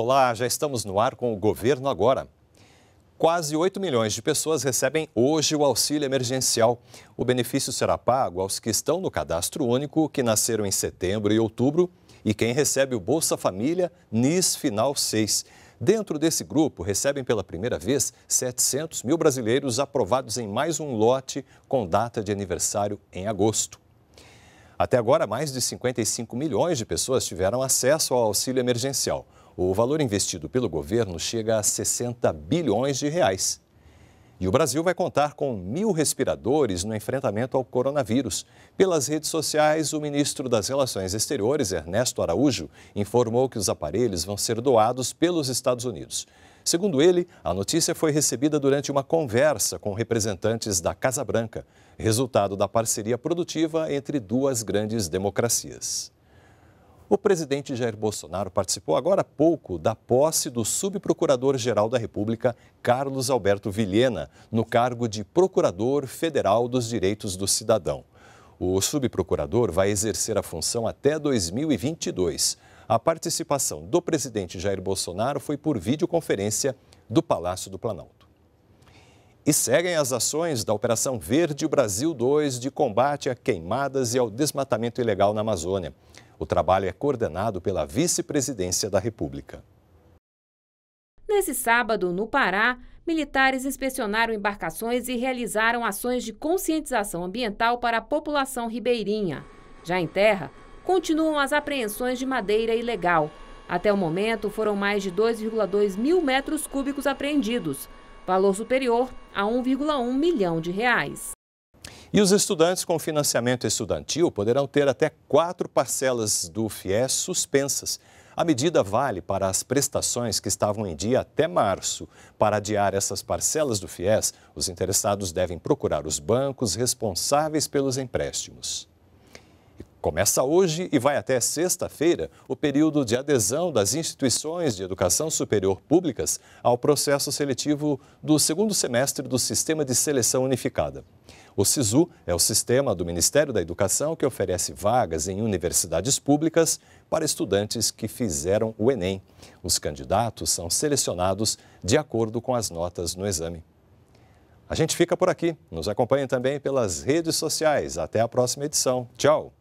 Olá, já estamos no ar com o governo agora. Quase 8 milhões de pessoas recebem hoje o auxílio emergencial. O benefício será pago aos que estão no cadastro único, que nasceram em setembro e outubro, e quem recebe o Bolsa Família NIS Final 6. Dentro desse grupo, recebem pela primeira vez 700 mil brasileiros aprovados em mais um lote com data de aniversário em agosto. Até agora, mais de 55 milhões de pessoas tiveram acesso ao auxílio emergencial. O valor investido pelo governo chega a 60 bilhões de reais. E o Brasil vai contar com mil respiradores no enfrentamento ao coronavírus. Pelas redes sociais, o ministro das Relações Exteriores, Ernesto Araújo, informou que os aparelhos vão ser doados pelos Estados Unidos. Segundo ele, a notícia foi recebida durante uma conversa com representantes da Casa Branca, resultado da parceria produtiva entre duas grandes democracias. O presidente Jair Bolsonaro participou agora há pouco da posse do subprocurador-geral da República, Carlos Alberto Vilhena, no cargo de Procurador Federal dos Direitos do Cidadão. O subprocurador vai exercer a função até 2022. A participação do presidente Jair Bolsonaro foi por videoconferência do Palácio do Planalto. E seguem as ações da Operação Verde Brasil 2 de combate a queimadas e ao desmatamento ilegal na Amazônia. O trabalho é coordenado pela Vice-Presidência da República. Nesse sábado, no Pará, militares inspecionaram embarcações e realizaram ações de conscientização ambiental para a população ribeirinha. Já em terra, continuam as apreensões de madeira ilegal. Até o momento, foram mais de 2,2 mil metros cúbicos apreendidos, valor superior a 1,1 milhão de reais. E os estudantes com financiamento estudantil poderão ter até quatro parcelas do FIES suspensas. A medida vale para as prestações que estavam em dia até março. Para adiar essas parcelas do FIES, os interessados devem procurar os bancos responsáveis pelos empréstimos. Começa hoje e vai até sexta-feira o período de adesão das instituições de educação superior públicas ao processo seletivo do segundo semestre do Sistema de Seleção Unificada. O SISU é o sistema do Ministério da Educação que oferece vagas em universidades públicas para estudantes que fizeram o Enem. Os candidatos são selecionados de acordo com as notas no exame. A gente fica por aqui. Nos acompanhe também pelas redes sociais. Até a próxima edição. Tchau!